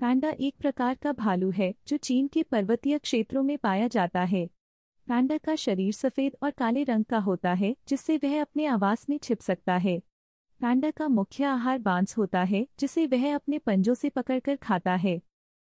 पैंडा एक प्रकार का भालू है जो चीन के पर्वतीय क्षेत्रों में पाया जाता है पैंडा का शरीर सफ़ेद और काले रंग का होता है जिससे वह अपने आवास में छिप सकता है पैंडा का मुख्य आहार बांस होता है जिसे वह अपने पंजों से पकड़कर खाता है